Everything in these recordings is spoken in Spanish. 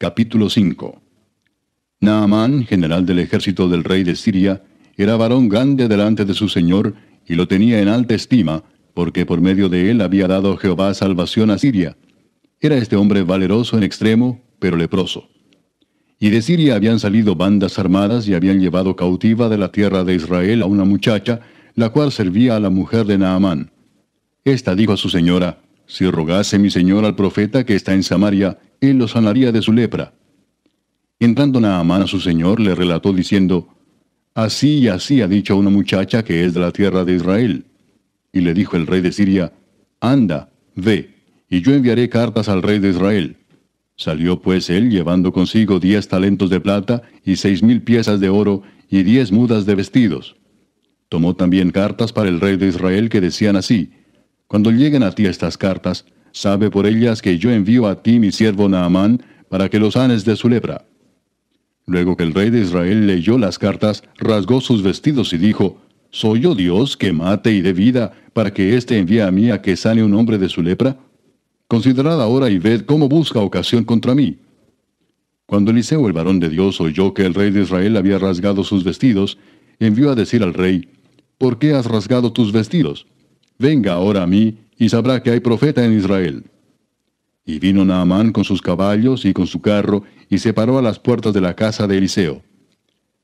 Capítulo 5 Naamán, general del ejército del rey de Siria, era varón grande delante de su señor y lo tenía en alta estima, porque por medio de él había dado Jehová salvación a Siria. Era este hombre valeroso en extremo, pero leproso. Y de Siria habían salido bandas armadas y habían llevado cautiva de la tierra de Israel a una muchacha, la cual servía a la mujer de Naamán. Esta dijo a su señora, si rogase mi señor al profeta que está en Samaria, él lo sanaría de su lepra. Entrando Naamán a su señor, le relató diciendo, Así y así ha dicho una muchacha que es de la tierra de Israel. Y le dijo el rey de Siria, Anda, ve, y yo enviaré cartas al rey de Israel. Salió pues él llevando consigo diez talentos de plata y seis mil piezas de oro y diez mudas de vestidos. Tomó también cartas para el rey de Israel que decían así, cuando lleguen a ti estas cartas, sabe por ellas que yo envío a ti mi siervo Naamán para que los sanes de su lepra. Luego que el rey de Israel leyó las cartas, rasgó sus vestidos y dijo, ¿Soy yo Dios que mate y dé vida para que éste envíe a mí a que sane un hombre de su lepra? Considerad ahora y ved cómo busca ocasión contra mí. Cuando Eliseo el varón de Dios oyó que el rey de Israel había rasgado sus vestidos, envió a decir al rey, ¿Por qué has rasgado tus vestidos? venga ahora a mí, y sabrá que hay profeta en Israel. Y vino Naamán con sus caballos y con su carro, y se paró a las puertas de la casa de Eliseo.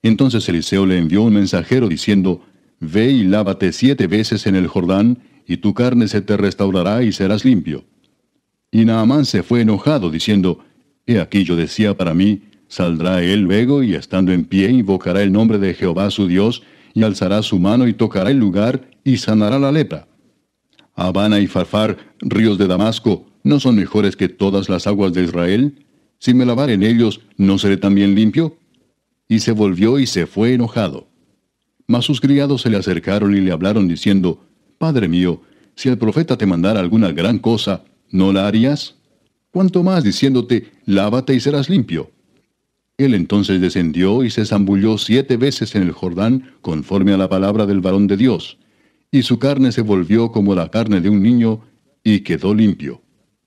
Entonces Eliseo le envió un mensajero diciendo, Ve y lávate siete veces en el Jordán, y tu carne se te restaurará y serás limpio. Y Naamán se fue enojado, diciendo, He aquí yo decía para mí, saldrá él luego y estando en pie invocará el nombre de Jehová su Dios, y alzará su mano y tocará el lugar, y sanará la lepra. Habana y Farfar, ríos de Damasco, ¿no son mejores que todas las aguas de Israel? Si me lavar en ellos, ¿no seré también limpio? Y se volvió y se fue enojado. Mas sus criados se le acercaron y le hablaron diciendo, Padre mío, si el profeta te mandara alguna gran cosa, ¿no la harías? Cuanto más diciéndote, lávate y serás limpio. Él entonces descendió y se zambulló siete veces en el Jordán, conforme a la palabra del varón de Dios y su carne se volvió como la carne de un niño, y quedó limpio.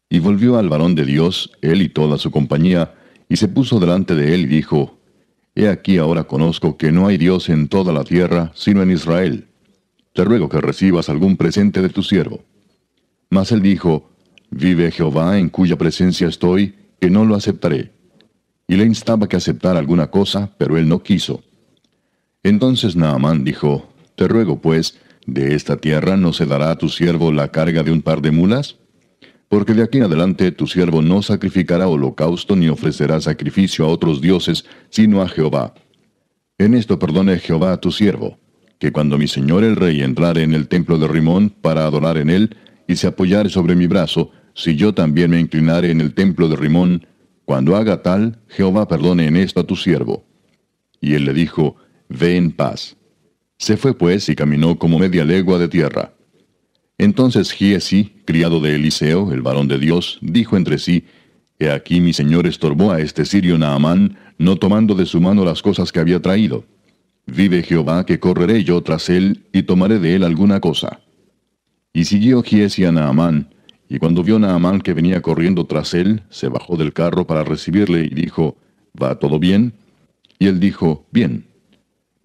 Y volvió al varón de Dios, él y toda su compañía, y se puso delante de él y dijo, He aquí ahora conozco que no hay Dios en toda la tierra, sino en Israel. Te ruego que recibas algún presente de tu siervo. Mas él dijo, Vive Jehová en cuya presencia estoy, que no lo aceptaré. Y le instaba que aceptara alguna cosa, pero él no quiso. Entonces Naamán dijo, Te ruego pues, ¿De esta tierra no se dará a tu siervo la carga de un par de mulas? Porque de aquí en adelante tu siervo no sacrificará holocausto ni ofrecerá sacrificio a otros dioses, sino a Jehová. En esto perdone Jehová a tu siervo, que cuando mi señor el rey entrare en el templo de Rimón para adorar en él, y se apoyare sobre mi brazo, si yo también me inclinare en el templo de Rimón, cuando haga tal, Jehová perdone en esto a tu siervo. Y él le dijo, Ve en paz. Se fue pues y caminó como media legua de tierra. Entonces Giesi, criado de Eliseo, el varón de Dios, dijo entre sí, He aquí mi señor estorbó a este sirio Naamán, no tomando de su mano las cosas que había traído. Vive Jehová que correré yo tras él y tomaré de él alguna cosa. Y siguió Giesi a Naamán, y cuando vio Naamán que venía corriendo tras él, se bajó del carro para recibirle y dijo, ¿Va todo bien? Y él dijo, Bien.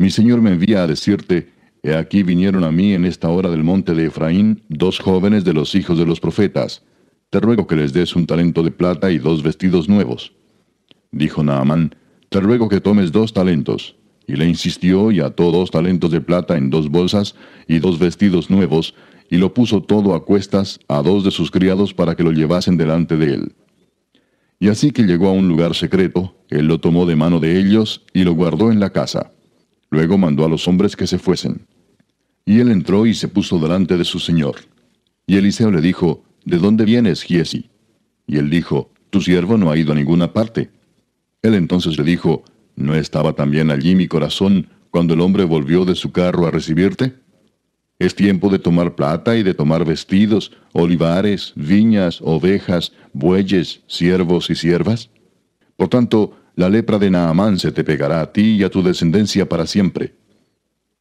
Mi Señor me envía a decirte, He aquí vinieron a mí en esta hora del monte de Efraín dos jóvenes de los hijos de los profetas. Te ruego que les des un talento de plata y dos vestidos nuevos. Dijo Naamán, Te ruego que tomes dos talentos. Y le insistió y ató dos talentos de plata en dos bolsas y dos vestidos nuevos, y lo puso todo a cuestas a dos de sus criados para que lo llevasen delante de él. Y así que llegó a un lugar secreto, él lo tomó de mano de ellos y lo guardó en la casa. Luego mandó a los hombres que se fuesen. Y él entró y se puso delante de su señor. Y Eliseo le dijo, ¿De dónde vienes, Giesi? Y él dijo, Tu siervo no ha ido a ninguna parte. Él entonces le dijo, ¿No estaba también allí mi corazón cuando el hombre volvió de su carro a recibirte? Es tiempo de tomar plata y de tomar vestidos, olivares, viñas, ovejas, bueyes, siervos y siervas. Por tanto, la lepra de Naamán se te pegará a ti y a tu descendencia para siempre.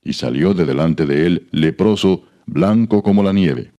Y salió de delante de él leproso, blanco como la nieve.